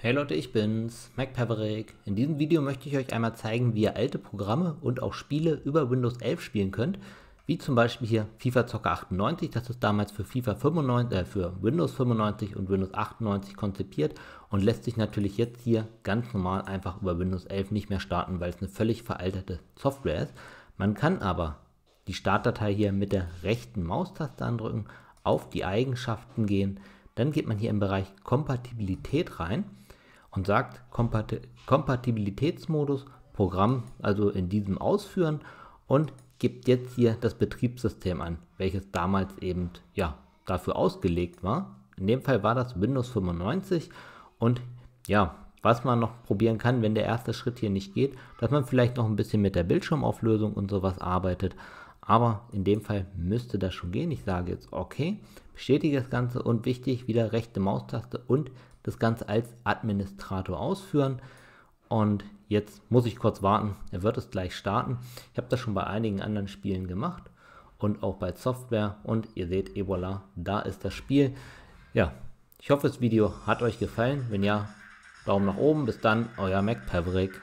Hey Leute, ich bin's, Mac Paverick. In diesem Video möchte ich euch einmal zeigen, wie ihr alte Programme und auch Spiele über Windows 11 spielen könnt, wie zum Beispiel hier FIFA Zocker 98, das ist damals für FIFA 95, äh, für Windows 95 und Windows 98 konzipiert und lässt sich natürlich jetzt hier ganz normal einfach über Windows 11 nicht mehr starten, weil es eine völlig veraltete Software ist. Man kann aber die Startdatei hier mit der rechten Maustaste andrücken, auf die Eigenschaften gehen, dann geht man hier im Bereich Kompatibilität rein und sagt Kompati Kompatibilitätsmodus Programm also in diesem ausführen und gibt jetzt hier das Betriebssystem an, welches damals eben ja, dafür ausgelegt war. In dem Fall war das Windows 95 und ja, was man noch probieren kann, wenn der erste Schritt hier nicht geht, dass man vielleicht noch ein bisschen mit der Bildschirmauflösung und sowas arbeitet. Aber in dem Fall müsste das schon gehen. Ich sage jetzt OK, bestätige das Ganze und wichtig, wieder rechte Maustaste und das Ganze als Administrator ausführen. Und jetzt muss ich kurz warten, er wird es gleich starten. Ich habe das schon bei einigen anderen Spielen gemacht und auch bei Software. Und ihr seht, et voilà, da ist das Spiel. Ja, ich hoffe, das Video hat euch gefallen. Wenn ja, Daumen nach oben. Bis dann, euer MacPaverick.